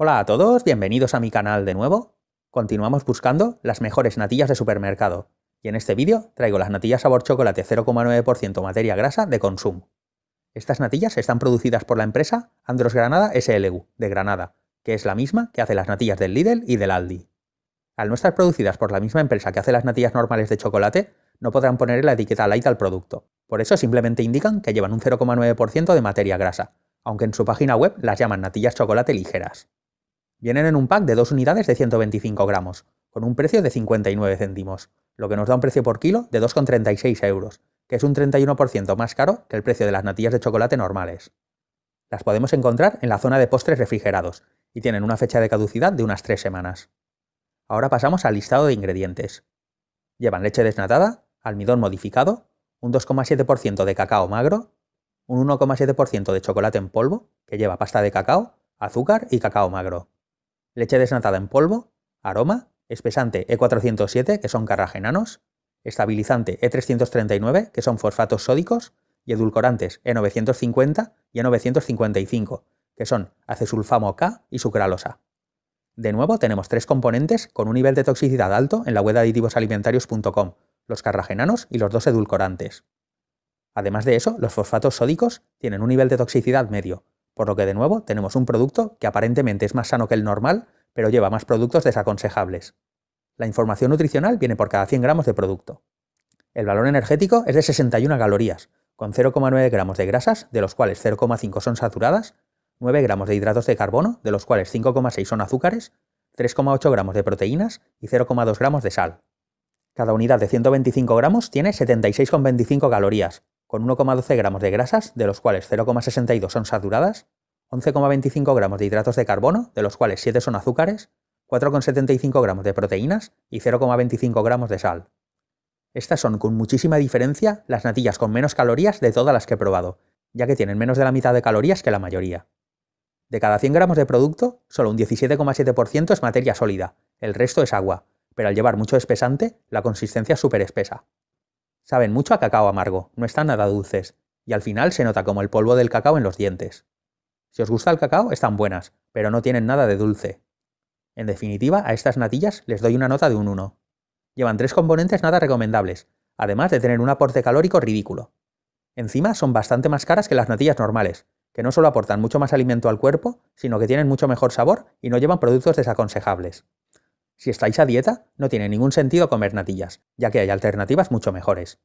Hola a todos, bienvenidos a mi canal de nuevo. Continuamos buscando las mejores natillas de supermercado y en este vídeo traigo las natillas sabor chocolate 0,9% materia grasa de consumo. Estas natillas están producidas por la empresa Andros Granada SLU de Granada, que es la misma que hace las natillas del Lidl y del Aldi. Al no estar producidas por la misma empresa que hace las natillas normales de chocolate, no podrán poner la etiqueta light al producto. Por eso simplemente indican que llevan un 0,9% de materia grasa, aunque en su página web las llaman natillas chocolate ligeras. Vienen en un pack de dos unidades de 125 gramos, con un precio de 59 céntimos, lo que nos da un precio por kilo de 2,36 euros, que es un 31% más caro que el precio de las natillas de chocolate normales. Las podemos encontrar en la zona de postres refrigerados, y tienen una fecha de caducidad de unas 3 semanas. Ahora pasamos al listado de ingredientes. Llevan leche desnatada, almidón modificado, un 2,7% de cacao magro, un 1,7% de chocolate en polvo, que lleva pasta de cacao, azúcar y cacao magro leche desnatada en polvo, aroma, espesante E407, que son carragenanos, estabilizante E339, que son fosfatos sódicos, y edulcorantes E950 y E955, que son acesulfamo K y sucralosa. De nuevo, tenemos tres componentes con un nivel de toxicidad alto en la web de aditivosalimentarios.com, los carragenanos y los dos edulcorantes. Además de eso, los fosfatos sódicos tienen un nivel de toxicidad medio, por lo que de nuevo tenemos un producto que aparentemente es más sano que el normal, pero lleva más productos desaconsejables. La información nutricional viene por cada 100 gramos de producto. El valor energético es de 61 calorías, con 0,9 gramos de grasas, de los cuales 0,5 son saturadas, 9 gramos de hidratos de carbono, de los cuales 5,6 son azúcares, 3,8 gramos de proteínas y 0,2 gramos de sal. Cada unidad de 125 gramos tiene 76,25 calorías, con 1,12 gramos de grasas, de los cuales 0,62 son saturadas, 11,25 gramos de hidratos de carbono, de los cuales 7 son azúcares, 4,75 gramos de proteínas y 0,25 gramos de sal. Estas son con muchísima diferencia las natillas con menos calorías de todas las que he probado, ya que tienen menos de la mitad de calorías que la mayoría. De cada 100 gramos de producto, solo un 17,7% es materia sólida, el resto es agua, pero al llevar mucho espesante, la consistencia es súper espesa. Saben mucho a cacao amargo, no están nada dulces, y al final se nota como el polvo del cacao en los dientes. Si os gusta el cacao, están buenas, pero no tienen nada de dulce. En definitiva, a estas natillas les doy una nota de un 1. Llevan tres componentes nada recomendables, además de tener un aporte calórico ridículo. Encima son bastante más caras que las natillas normales, que no solo aportan mucho más alimento al cuerpo, sino que tienen mucho mejor sabor y no llevan productos desaconsejables. Si estáis a dieta, no tiene ningún sentido comer natillas, ya que hay alternativas mucho mejores.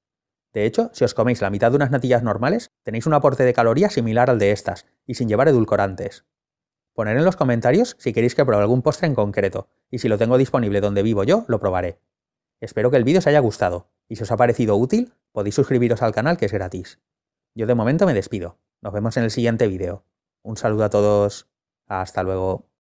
De hecho, si os coméis la mitad de unas natillas normales, tenéis un aporte de calorías similar al de estas, y sin llevar edulcorantes. Poner en los comentarios si queréis que pruebe algún postre en concreto, y si lo tengo disponible donde vivo yo, lo probaré. Espero que el vídeo os haya gustado, y si os ha parecido útil, podéis suscribiros al canal que es gratis. Yo de momento me despido, nos vemos en el siguiente vídeo. Un saludo a todos, hasta luego.